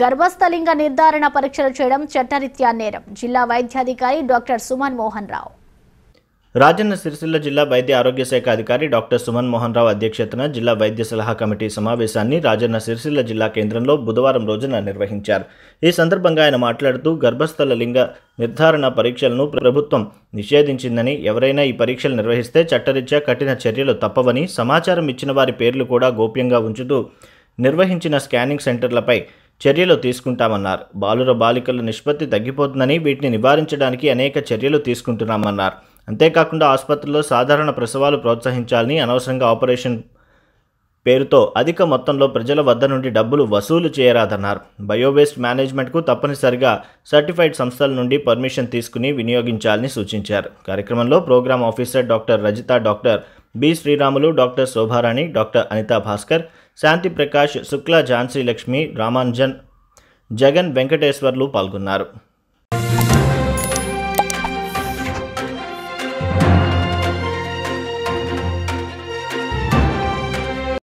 గర్భస్థలింగ నిర్ధారణ పరీక్షలు చేయడం చట్టరీత్యా నేరం జిల్లా వైద్యాధికారి డాక్టర్ సుమన్ మోహన్ రావు రాజన్న సిరిసిల్ల జిల్లా వైద్య ఆరోగ్య శాఖ అధికారి డాక్టర్ సుమన్ మోహన్ రావు అధ్యక్షతన జిల్లా వైద్య సలహా కమిటీ సమావేశాన్ని రాజన్న సిరిసిల్ల జిల్లా కేంద్రంలో బుధవారం రోజున నిర్వహించారు ఈ సందర్భంగా ఆయన మాట్లాడుతూ గర్భస్థల లింగ నిర్ధారణ పరీక్షలను ప్రభుత్వం నిషేధించిందని ఎవరైనా ఈ పరీక్షలు నిర్వహిస్తే చట్టరీత్యా కఠిన చర్యలు తప్పవని సమాచారం ఇచ్చిన వారి పేర్లు కూడా గోప్యంగా ఉంచుతూ నిర్వహించిన స్కానింగ్ సెంటర్లపై చర్యలు తీసుకుంటామన్నారు బాలుర బాలికల నిష్పత్తి తగ్గిపోతుందని వీటిని నివారించడానికి అనేక చర్యలు తీసుకుంటున్నామన్నారు అంతేకాకుండా ఆసుపత్రుల్లో సాధారణ ప్రసవాలు ప్రోత్సహించాలని అనవసరంగా ఆపరేషన్ పేరుతో అధిక మొత్తంలో ప్రజల వద్ద నుండి డబ్బులు వసూలు చేయరాదన్నారు బయోవేస్ట్ మేనేజ్మెంట్కు తప్పనిసరిగా సర్టిఫైడ్ సంస్థల నుండి పర్మిషన్ తీసుకుని వినియోగించాలని సూచించారు కార్యక్రమంలో programme officer doctor Rajitha doctor B Sriramulu doctor Shobharani doctor Anitha Bhaskar Shanti Prakash Shukla Jhansi Lakshmi Ramanjan Jagan Venkateswarlu పాల్గొన్నారు